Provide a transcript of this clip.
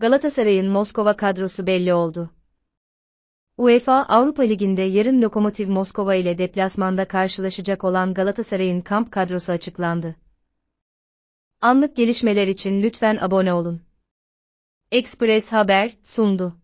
Galatasaray'ın Moskova kadrosu belli oldu. UEFA Avrupa Ligi'nde yarın Lokomotiv Moskova ile deplasmanda karşılaşacak olan Galatasaray'ın kamp kadrosu açıklandı. Anlık gelişmeler için lütfen abone olun. Express Haber sundu.